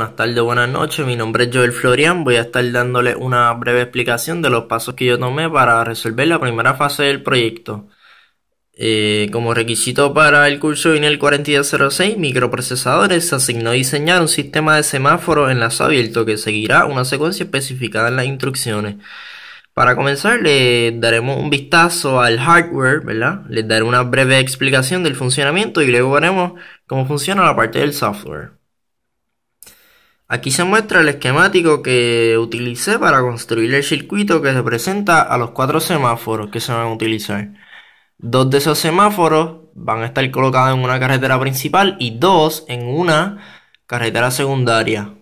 Buenas tardes, buenas noches, mi nombre es Joel Florian, voy a estar dándole una breve explicación de los pasos que yo tomé para resolver la primera fase del proyecto. Eh, como requisito para el curso INEL 4206 microprocesadores se asignó diseñar un sistema de semáforo en y abierto que seguirá una secuencia especificada en las instrucciones. Para comenzar les daremos un vistazo al hardware, ¿verdad? Les daré una breve explicación del funcionamiento y luego veremos cómo funciona la parte del software. Aquí se muestra el esquemático que utilicé para construir el circuito que se presenta a los cuatro semáforos que se van a utilizar. Dos de esos semáforos van a estar colocados en una carretera principal y dos en una carretera secundaria.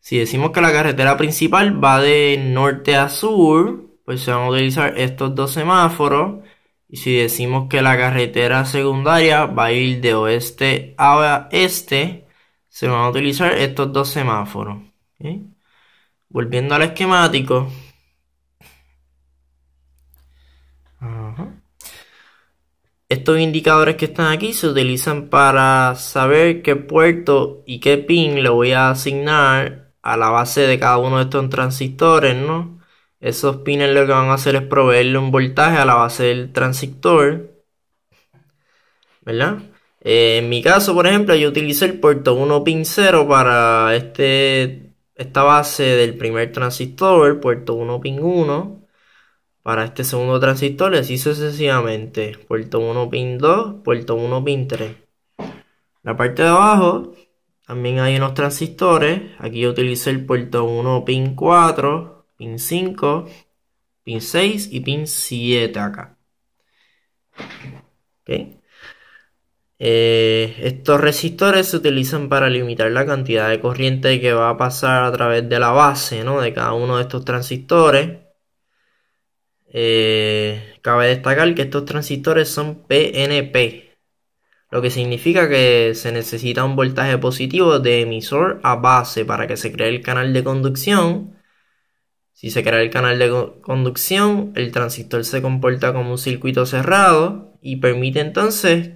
Si decimos que la carretera principal va de norte a sur, pues se van a utilizar estos dos semáforos. Y si decimos que la carretera secundaria va a ir de oeste a este, se van a utilizar estos dos semáforos. Volviendo al esquemático. Estos indicadores que están aquí se utilizan para saber qué puerto y qué pin le voy a asignar a la base de cada uno de estos transistores, Esos pines lo que van a hacer es proveerle un voltaje a la base del transistor, ¿verdad? Eh, en mi caso, por ejemplo, yo utilicé el puerto 1 pin 0 para este, esta base del primer transistor, el puerto 1 pin 1. Para este segundo transistor, les hice sucesivamente puerto 1 pin 2, puerto 1 pin 3. La parte de abajo también hay unos transistores. Aquí yo utilicé el puerto 1 pin 4, pin 5, pin 6 y pin 7 acá. ¿Okay? Eh, estos resistores se utilizan para limitar la cantidad de corriente que va a pasar a través de la base ¿no? de cada uno de estos transistores. Eh, cabe destacar que estos transistores son PNP, lo que significa que se necesita un voltaje positivo de emisor a base para que se cree el canal de conducción. Si se crea el canal de conducción, el transistor se comporta como un circuito cerrado y permite entonces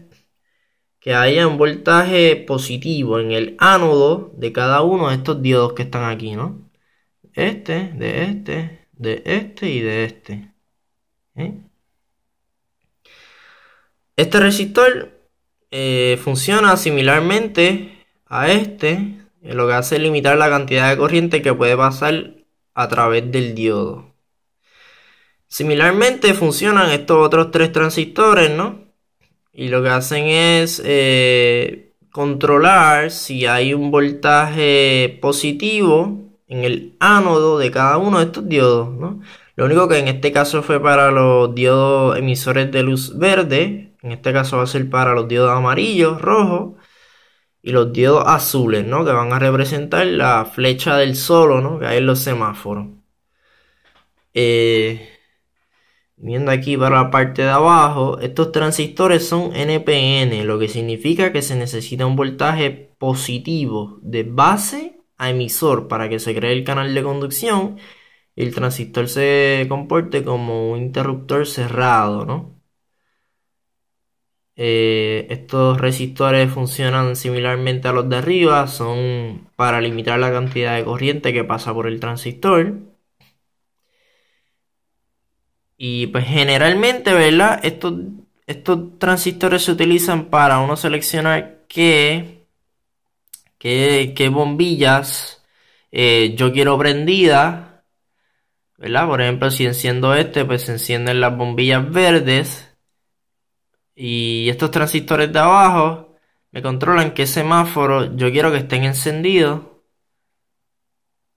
que haya un voltaje positivo en el ánodo de cada uno de estos diodos que están aquí, ¿no? Este, de este, de este y de este. ¿eh? Este resistor eh, funciona similarmente a este, lo que hace es limitar la cantidad de corriente que puede pasar a través del diodo. Similarmente funcionan estos otros tres transistores, ¿no? Y lo que hacen es eh, controlar si hay un voltaje positivo en el ánodo de cada uno de estos diodos. Lo único que en este caso fue para los diodos emisores de luz verde. En este caso va a ser para los diodos amarillos, rojos y los diodos azules, ¿no? Que van a representar la flecha del solo, ¿no? Que hay en los semáforos. Eh, Viendo aquí para la parte de abajo, estos transistores son NPN, lo que significa que se necesita un voltaje positivo de base a emisor para que se cree el canal de conducción y el transistor se comporte como un interruptor cerrado, ¿no? Eh, estos resistores funcionan similarmente a los de arriba, son para limitar la cantidad de corriente que pasa por el transistor. Y pues generalmente, ¿verdad? Estos, estos transistores se utilizan para uno seleccionar qué, qué, qué bombillas eh, yo quiero prendidas. ¿verdad? Por ejemplo, si enciendo este, pues se encienden las bombillas verdes. Y estos transistores de abajo me controlan qué semáforo yo quiero que estén encendidos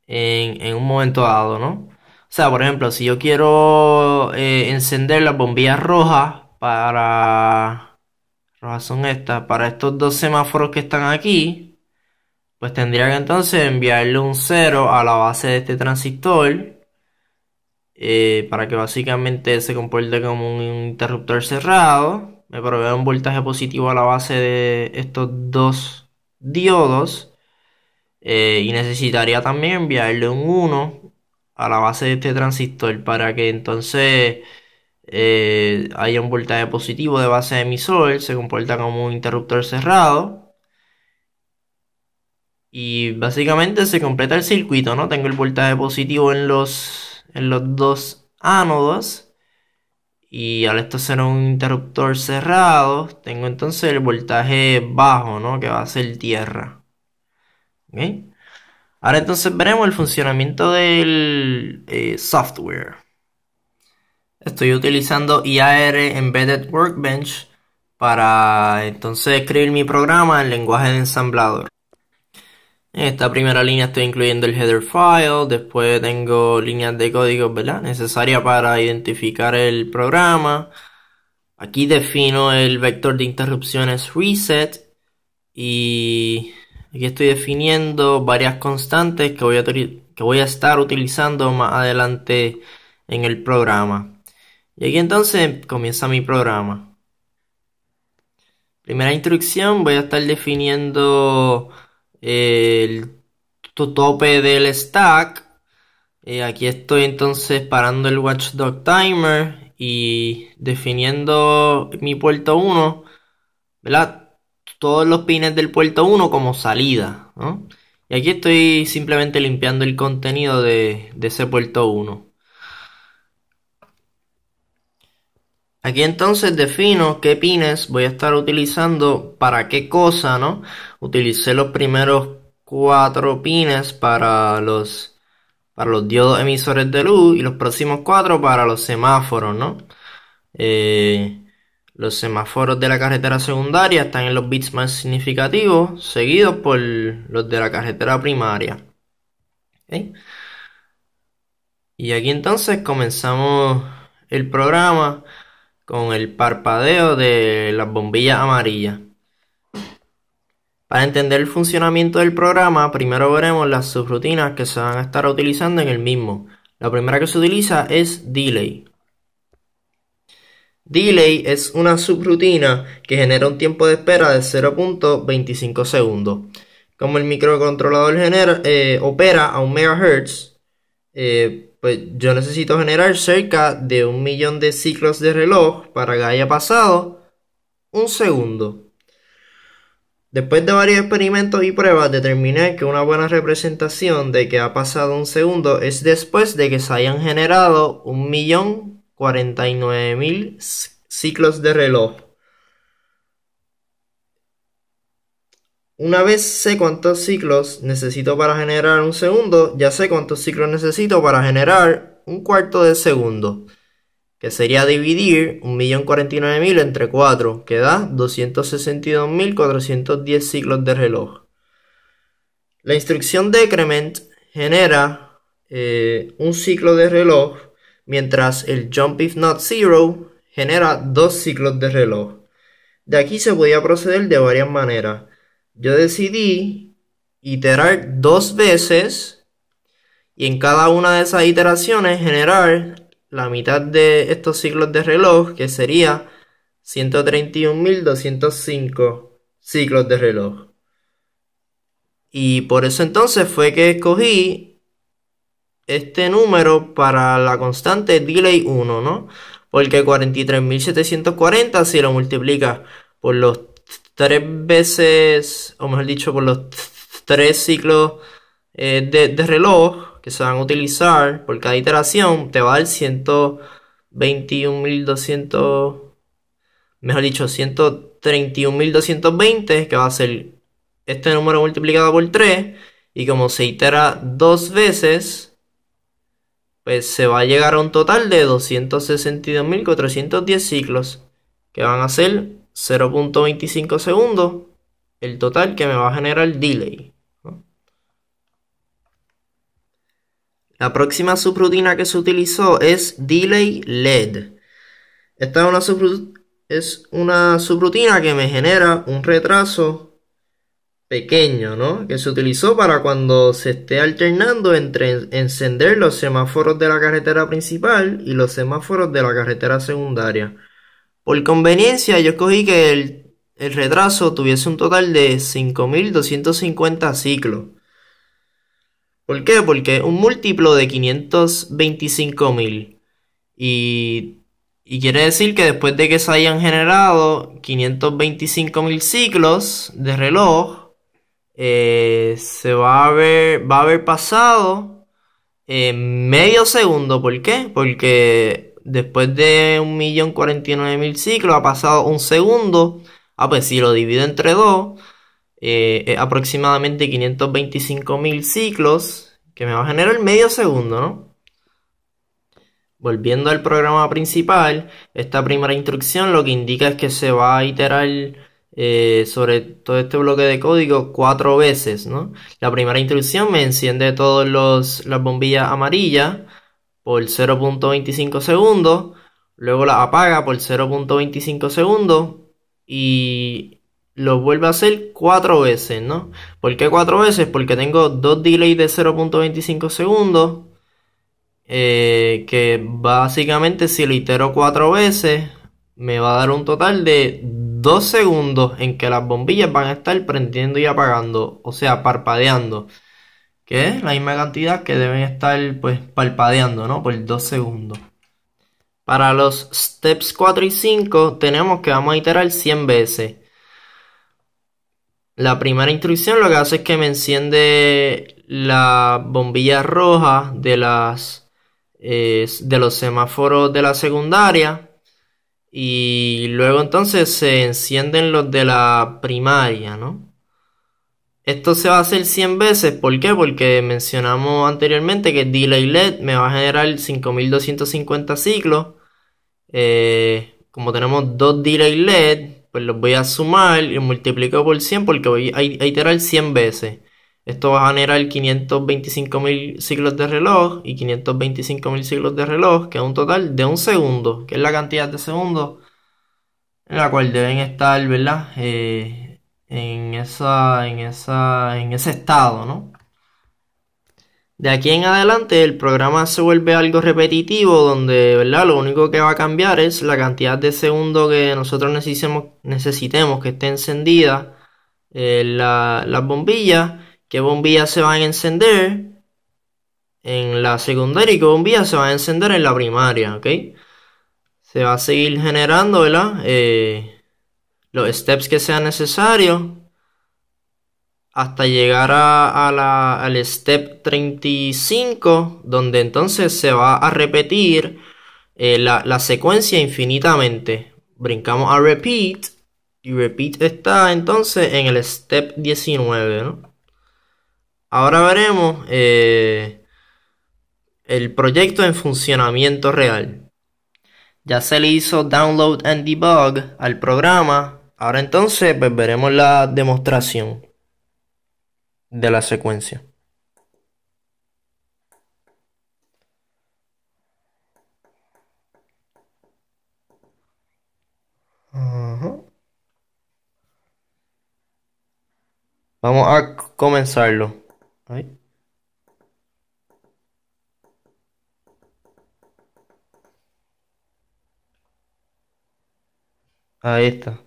en un momento dado, ¿no? O sea, por ejemplo, si yo quiero eh, encender las bombillas rojas para... para estos dos semáforos que están aquí, pues tendría que entonces enviarle un 0 a la base de este transistor eh, para que básicamente se comporte como un interruptor cerrado. Me provee un voltaje positivo a la base de estos dos diodos. Eh, y necesitaría también enviarle un 1 a la base de este transistor para que entonces eh, haya un voltaje positivo de base de emisor, se comporta como un interruptor cerrado. Y básicamente se completa el circuito, ¿no? Tengo el voltaje positivo en los, en los dos ánodos. Y al esto ser un interruptor cerrado, tengo entonces el voltaje bajo, ¿no? Que va a ser tierra. ¿Okay? Ahora entonces veremos el funcionamiento del eh, software. Estoy utilizando IAR Embedded Workbench para entonces escribir mi programa en lenguaje de ensamblador. En esta primera línea estoy incluyendo el header file, después tengo líneas de código necesarias para identificar el programa. Aquí defino el vector de interrupciones reset y Aquí estoy definiendo varias constantes que voy a, que voy a estar utilizando más adelante en el programa. Y aquí entonces comienza mi programa. Primera instrucción, voy a estar definiendo eh, el tope del stack. Eh, aquí estoy entonces parando el watchdog timer y definiendo mi puerto 1, ¿verdad? todos los pines del puerto 1 como salida. Y aquí estoy simplemente limpiando el contenido de, ese puerto 1. Aquí entonces defino qué pines voy a estar utilizando para qué cosa, ¿no? Utilicé los primeros cuatro pines para los, para los diodos emisores de luz y los próximos cuatro para los semáforos, ¿no? Eh, los semáforos de la carretera secundaria están en los bits más significativos, seguidos por los de la carretera primaria. ¿Eh? Y aquí entonces comenzamos el programa con el parpadeo de las bombillas amarillas. Para entender el funcionamiento del programa, primero veremos las subrutinas que se van a estar utilizando en el mismo. La primera que se utiliza es delay. Delay es una subrutina que genera un tiempo de espera de 0.25 segundos. Como el microcontrolador eh, opera a 1 MHz, eh, pues yo necesito generar cerca de un millón de ciclos de reloj para que haya pasado un segundo. Después de varios experimentos y pruebas, determiné que una buena representación de que ha pasado un segundo es después de que se hayan generado un millón 49.000 ciclos de reloj. Una vez sé cuántos ciclos necesito para generar un segundo, ya sé cuántos ciclos necesito para generar un cuarto de segundo, que sería dividir 1.049.000 entre 4, que da 262.410 ciclos de reloj. La instrucción decrement genera eh, un ciclo de reloj mientras el jump if not zero genera dos ciclos de reloj. De aquí se podía proceder de varias maneras. Yo decidí iterar dos veces y en cada una de esas iteraciones generar la mitad de estos ciclos de reloj, que sería 131.205 ciclos de reloj. Y por eso entonces fue que escogí este número para la constante delay 1, ¿no? Porque 43.740 si lo multiplica por los tres veces, o mejor dicho, por los tres ciclos eh, de, de, reloj que se van a utilizar por cada iteración, te va a dar 121.200, mejor dicho, 131.220, que va a ser este número multiplicado por 3, y como se itera dos veces, pues se va a llegar a un total de 262.410 ciclos, que van a ser 0.25 segundos, el total que me va a generar delay. La próxima subrutina que se utilizó es delay LED. Esta es una subrutina que me genera un retraso pequeño, ¿no? Que se utilizó para cuando se esté alternando entre encender los semáforos de la carretera principal y los semáforos de la carretera secundaria. Por conveniencia, yo escogí que el, retraso tuviese un total de 5.250 ciclos. ¿Por qué? Porque un múltiplo de 525.000. Y, y quiere decir que después de que se hayan generado 525.000 ciclos de reloj, eh, se va a ver, va a haber pasado medio segundo. ¿Por qué? Porque después de un millón mil ciclos ha pasado un segundo. Ah, pues si lo divido entre dos, eh, aproximadamente 525.000 ciclos que me va a generar el medio segundo, ¿no? Volviendo al programa principal, esta primera instrucción lo que indica es que se va a iterar eh, sobre todo este bloque de código cuatro veces, La primera instrucción me enciende todas las bombillas amarillas por 0.25 segundos, luego la apaga por 0.25 segundos y lo vuelve a hacer cuatro veces, ¿no? ¿Por qué cuatro veces? Porque tengo dos delays de 0.25 segundos. Eh, que básicamente si lo itero cuatro veces me va a dar un total de dos segundos en que las bombillas van a estar prendiendo y apagando, o sea, parpadeando, que es la misma cantidad que deben estar pues parpadeando, ¿no? Por dos segundos. Para los steps 4 y 5 tenemos que vamos a iterar 100 veces. La primera instrucción lo que hace es que me enciende la bombilla roja de las eh, de los semáforos de la secundaria y luego entonces se encienden los de la primaria, ¿no? Esto se va a hacer 100 veces, ¿por qué? Porque mencionamos anteriormente que delay LED me va a generar 5250 ciclos. Eh, como tenemos dos delay LED, pues los voy a sumar y multiplico por 100 porque voy a iterar 100 veces. Esto va a generar 525.000 ciclos de reloj y 525.000 ciclos de reloj, que es un total de un segundo, que es la cantidad de segundos en la cual deben estar, ¿verdad? Eh, en, esa, en, ese estado, ¿no? De aquí en adelante el programa se vuelve algo repetitivo donde ¿verdad? lo único que va a cambiar es la cantidad de segundos que nosotros necesitemos, necesitemos que esté encendida eh, la, las bombillas qué bombillas se van a encender en la secundaria y qué bombillas se van a encender en la primaria, ¿ok? Se va a seguir generando, ¿verdad? Eh, los steps que sean necesarios hasta llegar a, al step 35, donde entonces se va a repetir eh, la, la, secuencia infinitamente. Brincamos a repeat y repeat está entonces en el step 19, ¿no? Ahora veremos eh, el proyecto en funcionamiento real. Ya se le hizo download and debug al programa. Ahora entonces pues, veremos la demostración de la secuencia. Vamos a comenzarlo. Ahí. Ahí está.